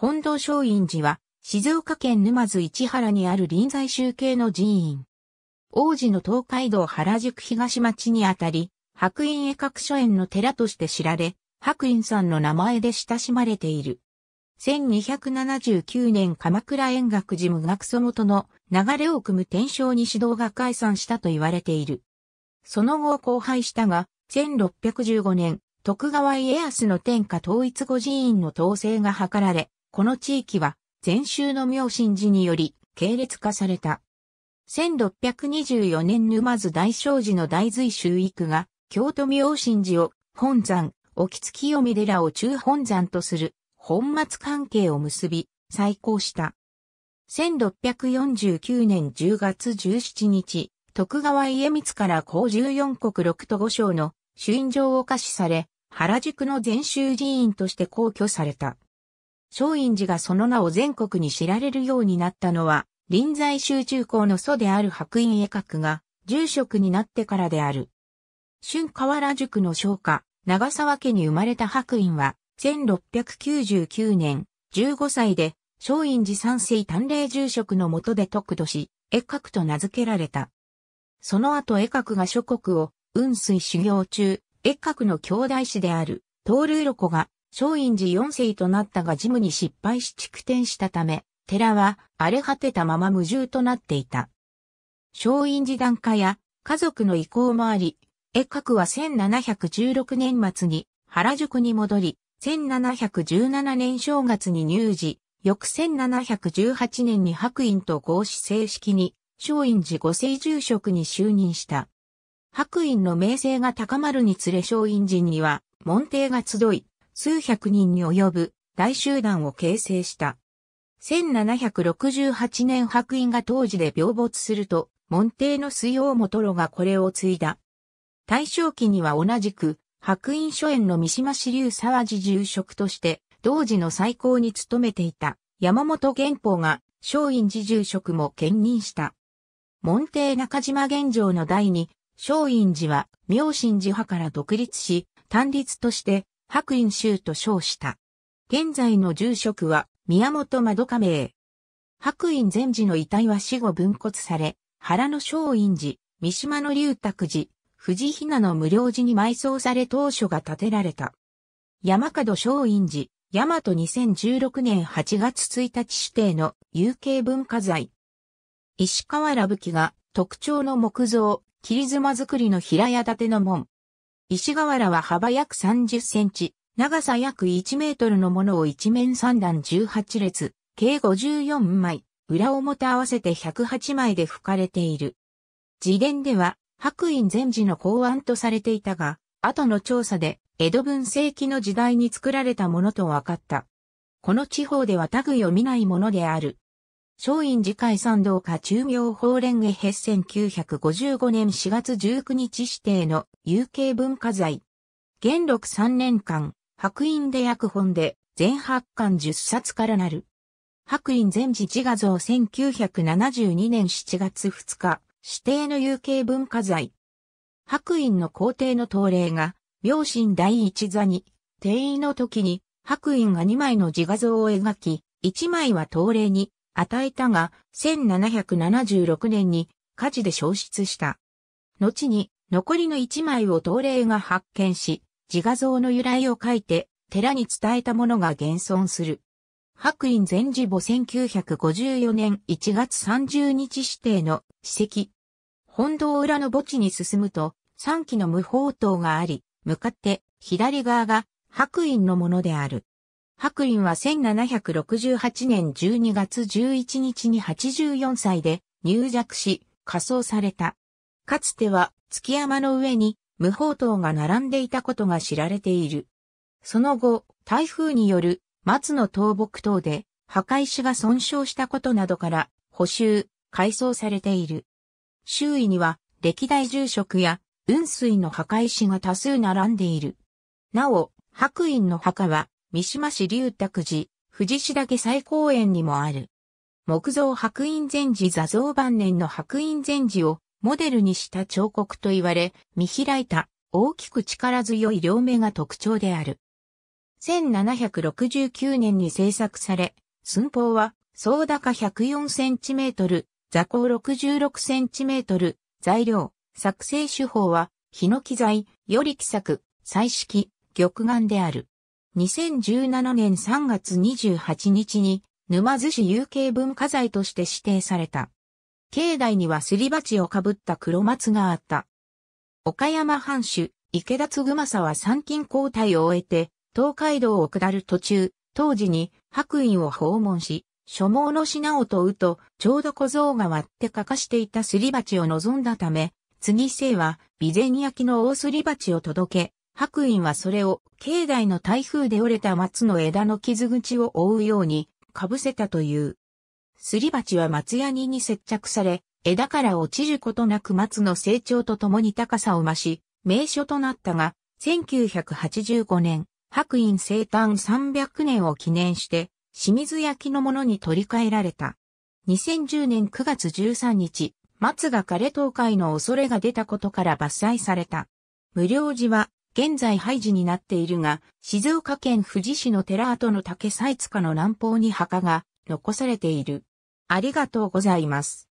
本堂松陰寺は、静岡県沼津市原にある臨済集計の寺院。王子の東海道原宿東町にあたり、白院絵各書園の寺として知られ、白院さんの名前で親しまれている。1279年鎌倉円学寺無学祖元の流れを組む天正に指導が解散したと言われている。その後荒廃したが、1615年、徳川家康の天下統一後寺院の統制が図られ、この地域は、禅宗の明神寺により、系列化された。1624年沼津大聖寺の大随州育が、京都明神寺を本山、沖月清見寺を中本山とする本末関係を結び、再興した。1649年10月17日、徳川家光から高14国六都五省の朱印状を下視され、原宿の禅宗寺院として皇居された。松陰寺がその名を全国に知られるようになったのは、臨済集中校の祖である白陰絵閣が、住職になってからである。春河原塾の商家、長沢家に生まれた白陰は、1699年、15歳で、松陰寺三世丹霊住職の下で得度し、絵閣と名付けられた。その後絵閣が諸国を、雲水修行中、絵閣の兄弟子である、東流露子が松陰寺四世となったが事務に失敗し蓄転したため、寺は荒れ果てたまま無重となっていた。松陰寺団家や家族の意向もあり、絵閣は1716年末に原宿に戻り、1717年正月に入寺、翌1718年に白院と合祀正式に松陰寺五世住職に就任した。白院の名声が高まるにつれ松陰寺には門弟が集い、数百人に及ぶ大集団を形成した。1768年白隠が当時で病没すると、門弟の水王元呂がこれを継いだ。大正期には同じく、白隠初演の三島支流沢地住職として、同時の最高に務めていた山本玄宝が、松陰寺住職も兼任した。門弟中島玄城の代に、松陰寺は明神寺派から独立し、単立として白隠宗と称した。現在の住職は宮本窓亀名。白隠禅寺の遺体は死後分骨され、原の松陰寺、三島の龍卓寺、藤ひなの無料寺に埋葬され当初が建てられた。山門松陰寺、大和2016年8月1日指定の有形文化財。石川らぶきが特徴の木造、切妻造りの平屋建ての門。石瓦は幅約30センチ、長さ約1メートルのものを一面三段18列、計54枚、裏表合わせて108枚で吹かれている。自伝では、白隠禅寺の公案とされていたが、後の調査で、江戸文世紀の時代に作られたものと分かった。この地方ではグを見ないものである。松陰寺会参道下中明法連下ヘ1955年4月19日指定の有形文化財。元禄3年間、白院で約本で、全八巻10冊からなる。白院全寺自画像1972年7月2日、指定の有形文化財。白院の皇帝の陶令が、明神第一座に、定位の時に、白院が2枚の自画像を描き、1枚は陶令に、与えたが、1776年に火事で消失した。後に残りの一枚を東霊が発見し、自画像の由来を書いて寺に伝えたものが現存する。白隠全寺母1954年1月30日指定の史跡。本堂裏の墓地に進むと、3基の無法塔があり、向かって左側が白隠のものである。白林は1768年12月11日に84歳で入弱し、火葬された。かつては月山の上に無法塔が並んでいたことが知られている。その後、台風による松の倒木等で墓石が損傷したことなどから補修、改装されている。周囲には歴代住職や雲水の墓石が多数並んでいる。なお、白隠の墓は三島市龍卓寺、富士岳最高園にもある。木造白隠禅寺座像晩年の白隠禅寺をモデルにした彫刻と言われ、見開いた大きく力強い両目が特徴である。1769年に制作され、寸法は総高104センチメートル、座高66センチメートル、材料、作成手法は、ヒノキ材、より木作、彩色、玉眼である。2017年3月28日に沼津市有形文化財として指定された。境内にはすり鉢をかぶった黒松があった。岡山藩主、池田嗣政は参勤交代を終えて、東海道を下る途中、当時に白院を訪問し、所望の品を問うと、ちょうど小僧が割って欠かしていたすり鉢を望んだため、次世は備前焼の大すり鉢を届け、白隠はそれを境内の台風で折れた松の枝の傷口を覆うように被せたという。すり鉢は松屋にに接着され、枝から落ちることなく松の成長とともに高さを増し、名所となったが、1985年、白隠生誕300年を記念して、清水焼のものに取り替えられた。2010年9月13日、松が枯れ倒壊の恐れが出たことから伐採された。無料時は現在廃寺になっているが、静岡県富士市の寺跡の竹細塚の南方に墓が残されている。ありがとうございます。